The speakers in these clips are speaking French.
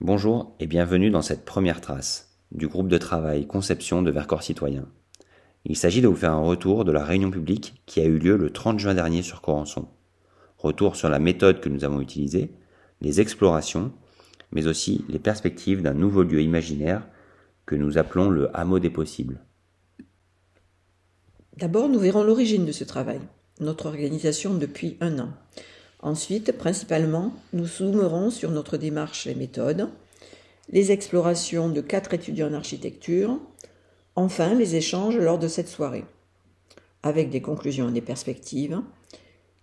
Bonjour et bienvenue dans cette première trace du groupe de travail Conception de Vercors Citoyen. Il s'agit de vous faire un retour de la réunion publique qui a eu lieu le 30 juin dernier sur Corançon. Retour sur la méthode que nous avons utilisée, les explorations, mais aussi les perspectives d'un nouveau lieu imaginaire que nous appelons le hameau des possibles. D'abord, nous verrons l'origine de ce travail, notre organisation depuis un an. Ensuite, principalement, nous soumerons sur notre démarche et méthodes, les explorations de quatre étudiants en architecture, enfin les échanges lors de cette soirée, avec des conclusions et des perspectives.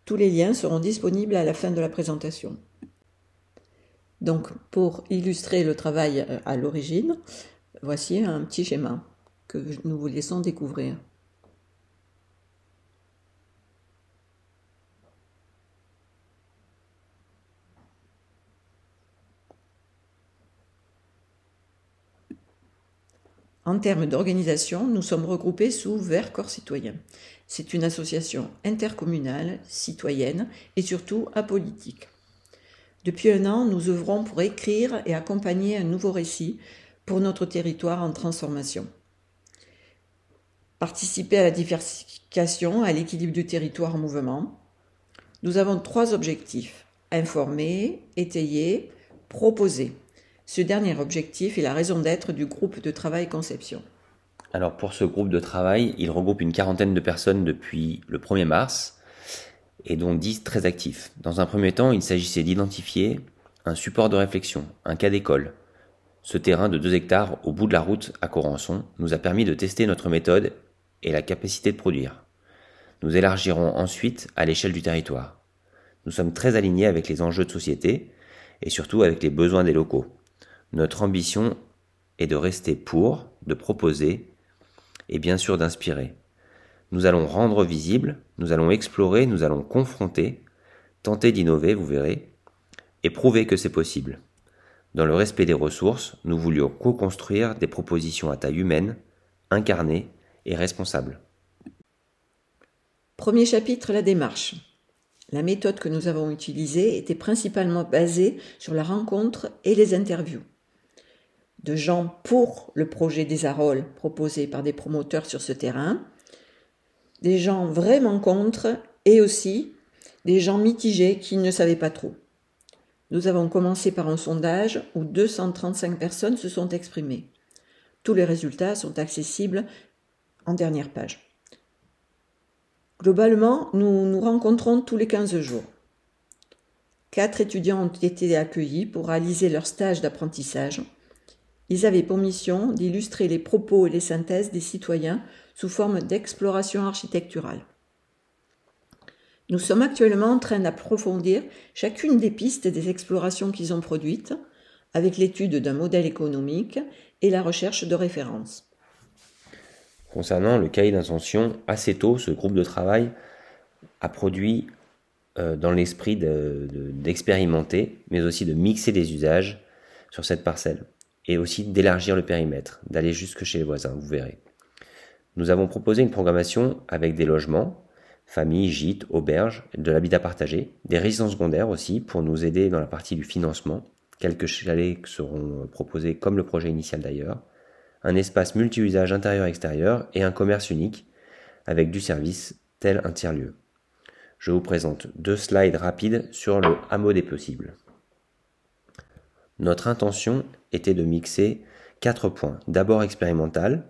Tous les liens seront disponibles à la fin de la présentation. Donc, pour illustrer le travail euh, à l'origine, voici un petit schéma que nous vous laissons découvrir. En termes d'organisation, nous sommes regroupés sous Vert Corps Citoyen. C'est une association intercommunale, citoyenne et surtout apolitique. Depuis un an, nous œuvrons pour écrire et accompagner un nouveau récit pour notre territoire en transformation. Participer à la diversification, à l'équilibre du territoire en mouvement. Nous avons trois objectifs. Informer, étayer, proposer. Ce dernier objectif est la raison d'être du groupe de travail Conception. Alors pour ce groupe de travail, il regroupe une quarantaine de personnes depuis le 1er mars et dont 10 très actifs. Dans un premier temps, il s'agissait d'identifier un support de réflexion, un cas d'école. Ce terrain de 2 hectares au bout de la route à Corançon nous a permis de tester notre méthode et la capacité de produire. Nous élargirons ensuite à l'échelle du territoire. Nous sommes très alignés avec les enjeux de société et surtout avec les besoins des locaux. Notre ambition est de rester pour, de proposer et bien sûr d'inspirer. Nous allons rendre visible, nous allons explorer, nous allons confronter, tenter d'innover, vous verrez, et prouver que c'est possible. Dans le respect des ressources, nous voulions co-construire des propositions à taille humaine, incarnées et responsables. Premier chapitre, la démarche. La méthode que nous avons utilisée était principalement basée sur la rencontre et les interviews de gens pour le projet des arôles proposé par des promoteurs sur ce terrain, des gens vraiment contre et aussi des gens mitigés qui ne savaient pas trop. Nous avons commencé par un sondage où 235 personnes se sont exprimées. Tous les résultats sont accessibles en dernière page. Globalement, nous nous rencontrons tous les 15 jours. Quatre étudiants ont été accueillis pour réaliser leur stage d'apprentissage ils avaient pour mission d'illustrer les propos et les synthèses des citoyens sous forme d'exploration architecturale. Nous sommes actuellement en train d'approfondir chacune des pistes des explorations qu'ils ont produites, avec l'étude d'un modèle économique et la recherche de références. Concernant le cahier d'intention, assez tôt, ce groupe de travail a produit euh, dans l'esprit d'expérimenter, mais aussi de mixer des usages sur cette parcelle et aussi d'élargir le périmètre, d'aller jusque chez les voisins, vous verrez. Nous avons proposé une programmation avec des logements, familles, gîtes, auberges, de l'habitat partagé, des résidences secondaires aussi pour nous aider dans la partie du financement. Quelques chalets seront proposés comme le projet initial d'ailleurs, un espace multi-usage intérieur-extérieur et un commerce unique avec du service tel un tiers-lieu. Je vous présente deux slides rapides sur le hameau des possibles. Notre intention était de mixer quatre points. D'abord expérimental,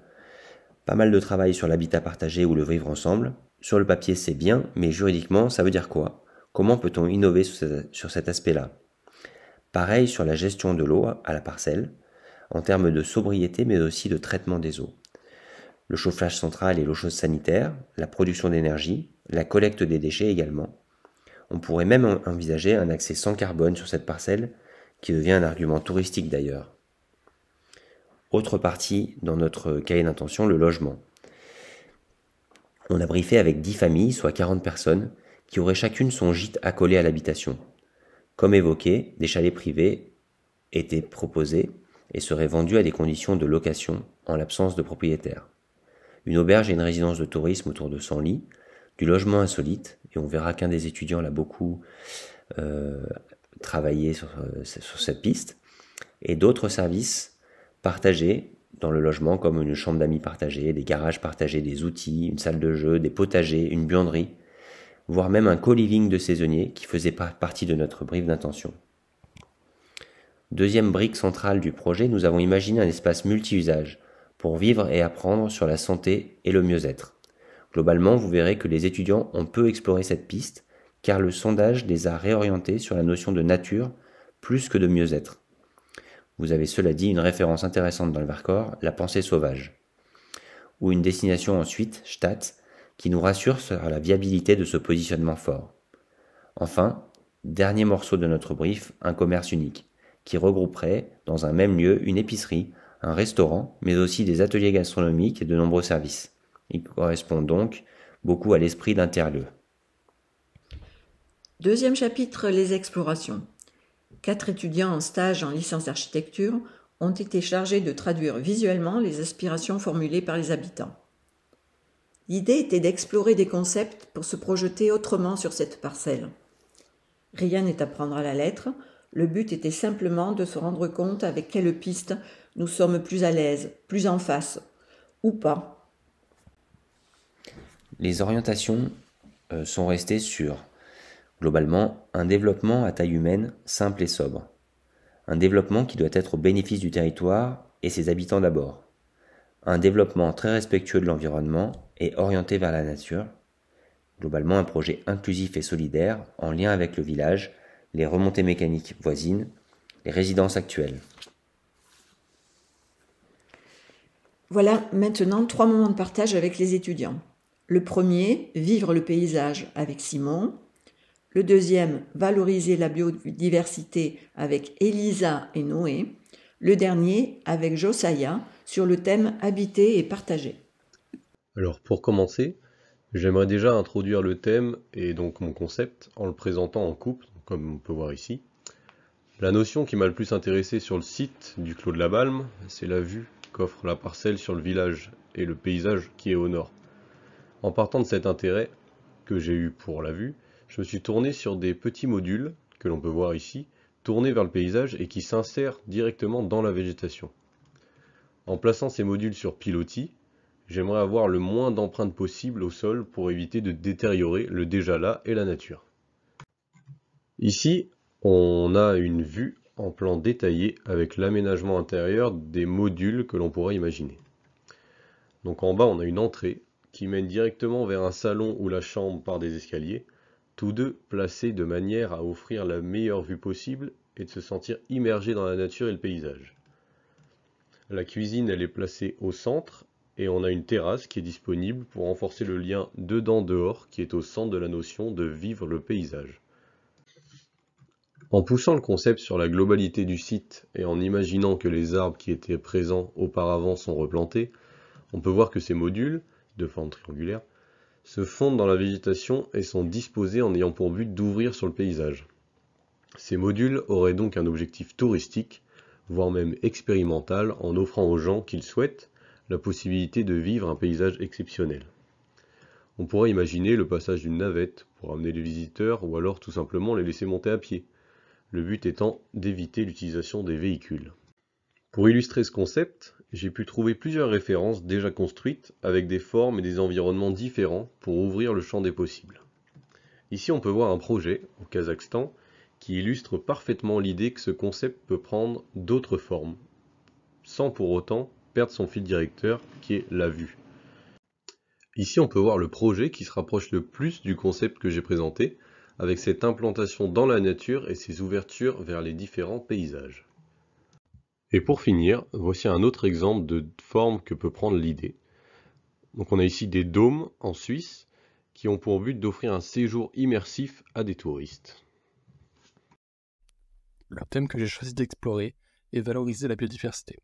pas mal de travail sur l'habitat partagé ou le vivre ensemble. Sur le papier, c'est bien, mais juridiquement, ça veut dire quoi Comment peut-on innover sur cet aspect-là Pareil sur la gestion de l'eau à la parcelle, en termes de sobriété, mais aussi de traitement des eaux. Le chauffage central et l'eau chaude sanitaire, la production d'énergie, la collecte des déchets également. On pourrait même envisager un accès sans carbone sur cette parcelle qui devient un argument touristique d'ailleurs. Autre partie dans notre cahier d'intention, le logement. On a briefé avec 10 familles, soit 40 personnes, qui auraient chacune son gîte accolé à l'habitation. Comme évoqué, des chalets privés étaient proposés et seraient vendus à des conditions de location en l'absence de propriétaire. Une auberge et une résidence de tourisme autour de 100 lits, du logement insolite, et on verra qu'un des étudiants l'a beaucoup euh, travailler euh, sur, cette piste, et d'autres services partagés dans le logement comme une chambre d'amis partagée, des garages partagés, des outils, une salle de jeu, des potagers, une buanderie, voire même un co-living de saisonniers qui faisait partie de notre brief d'intention. Deuxième brique centrale du projet, nous avons imaginé un espace multi-usage pour vivre et apprendre sur la santé et le mieux-être. Globalement, vous verrez que les étudiants ont peu exploré cette piste car le sondage les a réorientés sur la notion de nature plus que de mieux-être. Vous avez cela dit une référence intéressante dans le Vercors, la pensée sauvage. Ou une destination ensuite, Stadt, qui nous rassure sur la viabilité de ce positionnement fort. Enfin, dernier morceau de notre brief, un commerce unique, qui regrouperait dans un même lieu une épicerie, un restaurant, mais aussi des ateliers gastronomiques et de nombreux services. Il correspond donc beaucoup à l'esprit d'interlieu. Deuxième chapitre, les explorations. Quatre étudiants en stage en licence d'architecture ont été chargés de traduire visuellement les aspirations formulées par les habitants. L'idée était d'explorer des concepts pour se projeter autrement sur cette parcelle. Rien n'est à prendre à la lettre, le but était simplement de se rendre compte avec quelle piste nous sommes plus à l'aise, plus en face, ou pas. Les orientations euh, sont restées sur Globalement, un développement à taille humaine, simple et sobre. Un développement qui doit être au bénéfice du territoire et ses habitants d'abord. Un développement très respectueux de l'environnement et orienté vers la nature. Globalement, un projet inclusif et solidaire en lien avec le village, les remontées mécaniques voisines, les résidences actuelles. Voilà maintenant trois moments de partage avec les étudiants. Le premier, vivre le paysage avec Simon, le deuxième, valoriser la biodiversité avec Elisa et Noé. Le dernier, avec Josaya, sur le thème habiter et partager. Alors pour commencer, j'aimerais déjà introduire le thème et donc mon concept en le présentant en couple, comme on peut voir ici. La notion qui m'a le plus intéressé sur le site du Clos de la Balme, c'est la vue qu'offre la parcelle sur le village et le paysage qui est au nord. En partant de cet intérêt que j'ai eu pour la vue, je me suis tourné sur des petits modules, que l'on peut voir ici, tournés vers le paysage et qui s'insèrent directement dans la végétation. En plaçant ces modules sur pilotis, j'aimerais avoir le moins d'empreintes possible au sol pour éviter de détériorer le déjà là et la nature. Ici, on a une vue en plan détaillé avec l'aménagement intérieur des modules que l'on pourrait imaginer. Donc en bas, on a une entrée qui mène directement vers un salon ou la chambre par des escaliers, tous deux placés de manière à offrir la meilleure vue possible et de se sentir immergé dans la nature et le paysage. La cuisine, elle est placée au centre et on a une terrasse qui est disponible pour renforcer le lien dedans-dehors qui est au centre de la notion de vivre le paysage. En poussant le concept sur la globalité du site et en imaginant que les arbres qui étaient présents auparavant sont replantés, on peut voir que ces modules, de forme triangulaire, se fondent dans la végétation et sont disposés en ayant pour but d'ouvrir sur le paysage. Ces modules auraient donc un objectif touristique, voire même expérimental, en offrant aux gens qu'ils souhaitent la possibilité de vivre un paysage exceptionnel. On pourrait imaginer le passage d'une navette pour amener les visiteurs ou alors tout simplement les laisser monter à pied, le but étant d'éviter l'utilisation des véhicules. Pour illustrer ce concept, j'ai pu trouver plusieurs références déjà construites avec des formes et des environnements différents pour ouvrir le champ des possibles. Ici on peut voir un projet, au Kazakhstan, qui illustre parfaitement l'idée que ce concept peut prendre d'autres formes, sans pour autant perdre son fil directeur qui est la vue. Ici on peut voir le projet qui se rapproche le plus du concept que j'ai présenté, avec cette implantation dans la nature et ses ouvertures vers les différents paysages. Et pour finir, voici un autre exemple de forme que peut prendre l'idée. Donc on a ici des dômes en Suisse qui ont pour but d'offrir un séjour immersif à des touristes. Le thème que j'ai choisi d'explorer est valoriser la biodiversité.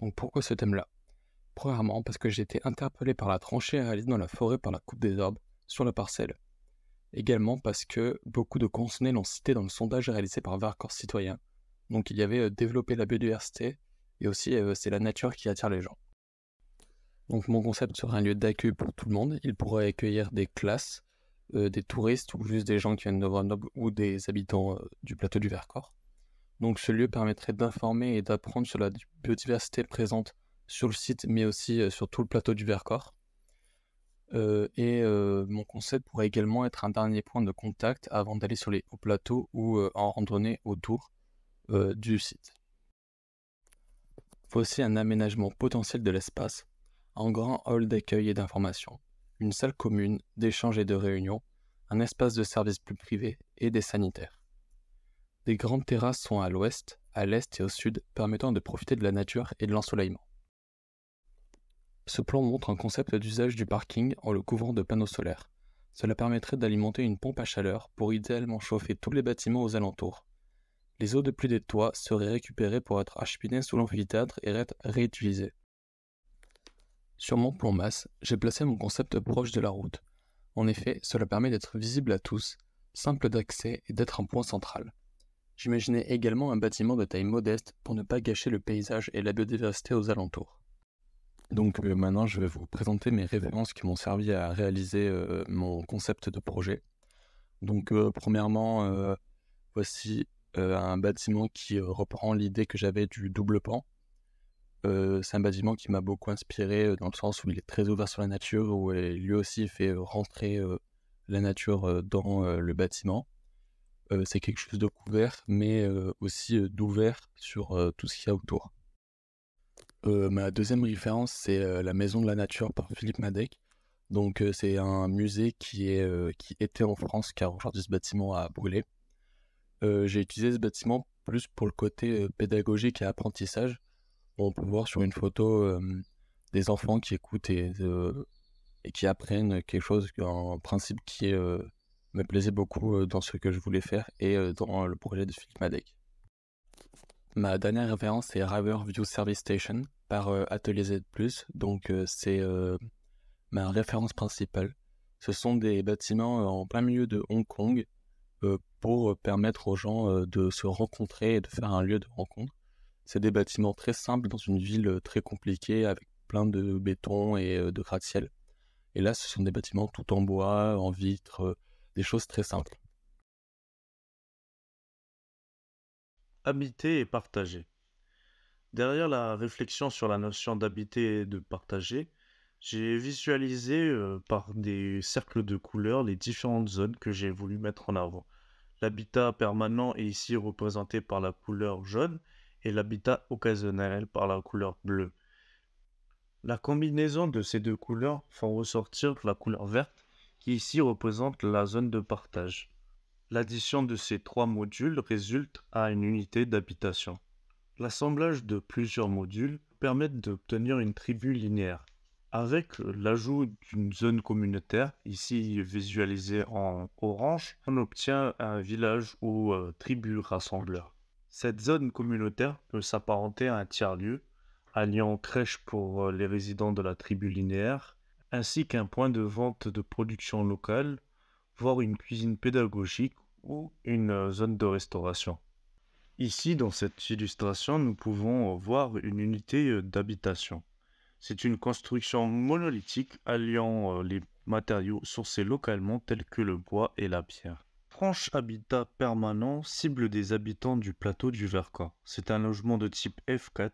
Donc pourquoi ce thème-là Premièrement parce que j'ai été interpellé par la tranchée réalisée dans la forêt par la coupe des arbres sur la parcelle. Également parce que beaucoup de consonnés l'ont cité dans le sondage réalisé par Varcor Citoyen, donc il y avait euh, développer la biodiversité et aussi euh, c'est la nature qui attire les gens. Donc mon concept sera un lieu d'accueil pour tout le monde. Il pourrait accueillir des classes, euh, des touristes ou juste des gens qui viennent de Grenoble ou des habitants du plateau du Vercors. Donc ce lieu permettrait d'informer et d'apprendre sur la biodiversité présente sur le site mais aussi sur tout le plateau du Vercors. et mon concept pourrait également être un dernier point de contact avant d'aller sur les hauts plateaux ou en randonnée autour euh, du site. Voici un aménagement potentiel de l'espace, un grand hall d'accueil et d'information, une salle commune d'échanges et de réunions, un espace de services plus privé et des sanitaires. Des grandes terrasses sont à l'ouest, à l'est et au sud, permettant de profiter de la nature et de l'ensoleillement. Ce plan montre un concept d'usage du parking en le couvrant de panneaux solaires. Cela permettrait d'alimenter une pompe à chaleur pour idéalement chauffer tous les bâtiments aux alentours, les eaux de pluie des toits seraient récupérées pour être acheminées sous l'amphithéâtre et être réutilisées. Sur mon plan masse, j'ai placé mon concept proche de la route. En effet, cela permet d'être visible à tous, simple d'accès et d'être un point central. J'imaginais également un bâtiment de taille modeste pour ne pas gâcher le paysage et la biodiversité aux alentours. Donc euh, maintenant, je vais vous présenter mes références qui m'ont servi à réaliser euh, mon concept de projet. Donc euh, premièrement, voici euh, un bâtiment qui euh, reprend l'idée que j'avais du double pan. Euh, c'est un bâtiment qui m'a beaucoup inspiré dans le sens où il est très ouvert sur la nature, où lui aussi fait rentrer la nature dans le bâtiment. c'est quelque chose de couvert, mais aussi d'ouvert sur tout ce qu'il y a autour. ma deuxième référence, c'est La Maison de la Nature par Philippe Madec. Donc, c'est un musée qui, est, qui était en France, car aujourd'hui ce bâtiment a brûlé. Euh, j'ai utilisé ce bâtiment plus pour le côté euh, pédagogique et apprentissage. On peut voir sur une photo euh, des enfants qui écoutent et, qui apprennent quelque chose, en principe qui me plaisait beaucoup dans ce que je voulais faire et dans le projet de Madec. Ma dernière référence est Raver View Service Station par Atelier Z+, donc c'est ma référence principale. Ce sont des bâtiments en plein milieu de Hong Kong euh, pour euh, permettre aux gens euh, de se rencontrer et de faire un lieu de rencontre. C'est des bâtiments très simples dans une ville très compliquée avec plein de béton et de gratte-ciel. Et là, ce sont des bâtiments tout en bois, en vitre, des choses très simples. Habiter et partager. Derrière la réflexion sur la notion d'habiter et de partager, j'ai visualisé par des cercles de couleurs les différentes zones que j'ai voulu mettre en avant l'habitat permanent est ici représenté par la couleur jaune et l'habitat occasionnel par la couleur bleue. La combinaison de ces deux couleurs font ressortir la couleur verte qui ici représente la zone de partage. L'addition de ces trois modules résulte à une unité d'habitation. L'assemblage de plusieurs modules permet d'obtenir une tribu linéaire. Avec l'ajout d'une zone communautaire, ici visualisée en orange, on obtient un village ou euh, tribu rassembleur. Cette zone communautaire peut s'apparenter à un tiers-lieu, alliant crèche pour euh, les résidents de la tribu linéaire, ainsi qu'un point de vente de production locale, voire une cuisine pédagogique ou une euh, zone de restauration. Ici, dans cette illustration, nous pouvons voir une unité d'habitation. C'est une construction monolithique alliant euh, les matériaux sourcés localement tels que le bois et la pierre. Franche Habitat Permanent cible des habitants du plateau du Vercors. C'est un logement de type F4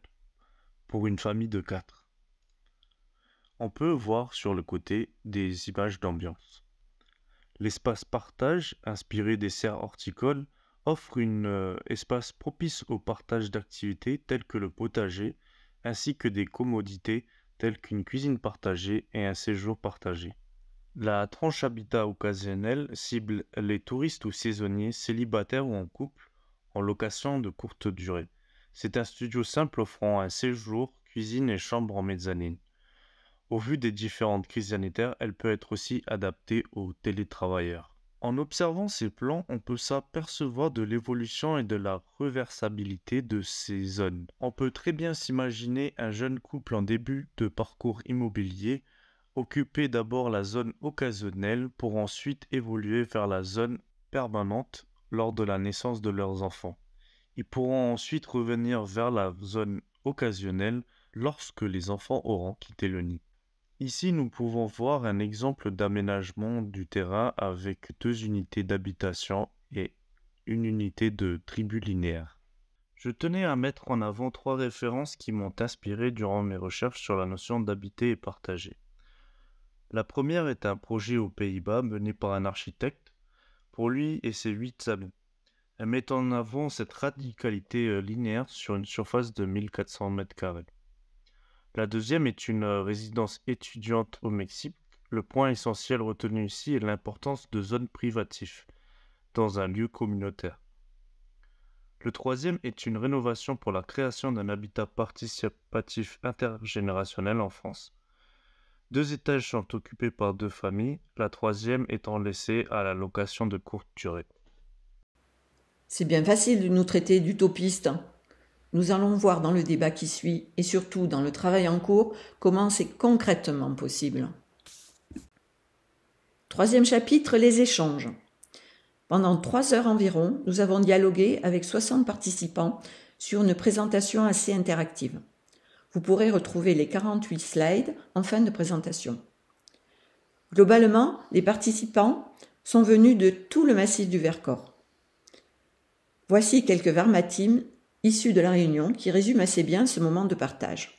pour une famille de 4. On peut voir sur le côté des images d'ambiance. L'espace partage, inspiré des serres horticoles, offre un euh, espace propice au partage d'activités telles que le potager, ainsi que des commodités telles qu'une cuisine partagée et un séjour partagé. La tranche habitat occasionnelle cible les touristes ou saisonniers, célibataires ou en couple, en location de courte durée. C'est un studio simple offrant un séjour, cuisine et chambre en mezzanine. Au vu des différentes crises sanitaires, elle peut être aussi adaptée aux télétravailleurs. En observant ces plans, on peut s'apercevoir de l'évolution et de la reversabilité de ces zones. On peut très bien s'imaginer un jeune couple en début de parcours immobilier occuper d'abord la zone occasionnelle pour ensuite évoluer vers la zone permanente lors de la naissance de leurs enfants. Ils pourront ensuite revenir vers la zone occasionnelle lorsque les enfants auront quitté le nid. Ici, nous pouvons voir un exemple d'aménagement du terrain avec deux unités d'habitation et une unité de tribu linéaire. Je tenais à mettre en avant trois références qui m'ont inspiré durant mes recherches sur la notion d'habiter et partager. La première est un projet aux Pays-Bas mené par un architecte pour lui et ses huit amis. Elle met en avant cette radicalité euh, linéaire sur une surface de 1400 m la deuxième est une euh, résidence étudiante au Mexique. Le point essentiel retenu ici est l'importance de zones privatives dans un lieu communautaire. Le troisième est une rénovation pour la création d'un habitat participatif intergénérationnel en France. Deux étages sont occupés par deux familles, la troisième étant laissée à la location de courte durée. C'est bien facile de nous traiter d'utopistes. Nous allons voir dans le débat qui suit et surtout dans le travail en cours comment c'est concrètement possible. Troisième chapitre, les échanges. Pendant trois heures environ, nous avons dialogué avec 60 participants sur une présentation assez interactive. Vous pourrez retrouver les 48 slides en fin de présentation. Globalement, les participants sont venus de tout le massif du Vercors. Voici quelques vermatimes issu de la réunion qui résume assez bien ce moment de partage.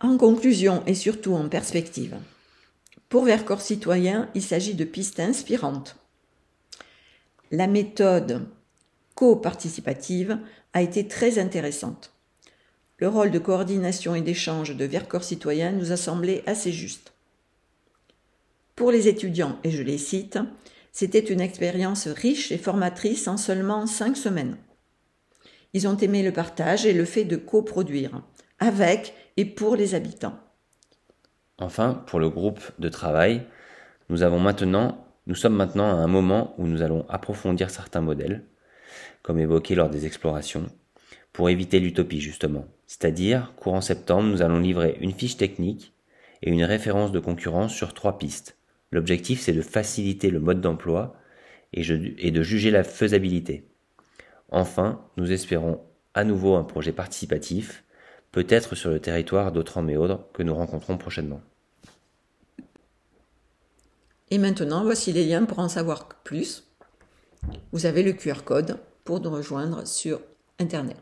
En conclusion et surtout en perspective, pour Vercors Citoyens, il s'agit de pistes inspirantes. La méthode co-participative, a été très intéressante. Le rôle de coordination et d'échange de Vercors citoyens nous a semblé assez juste. Pour les étudiants, et je les cite, c'était une expérience riche et formatrice en seulement cinq semaines. Ils ont aimé le partage et le fait de coproduire, avec et pour les habitants. Enfin, pour le groupe de travail, nous avons maintenant, nous sommes maintenant à un moment où nous allons approfondir certains modèles, comme évoqué lors des explorations, pour éviter l'utopie justement. C'est-à-dire, courant septembre, nous allons livrer une fiche technique et une référence de concurrence sur trois pistes. L'objectif, c'est de faciliter le mode d'emploi et, de juger la faisabilité. Enfin, nous espérons à nouveau un projet participatif, peut-être sur le territoire d'autres méaudre que nous rencontrons prochainement. Et maintenant, voici les liens pour en savoir plus. Vous avez le QR code pour nous rejoindre sur Internet.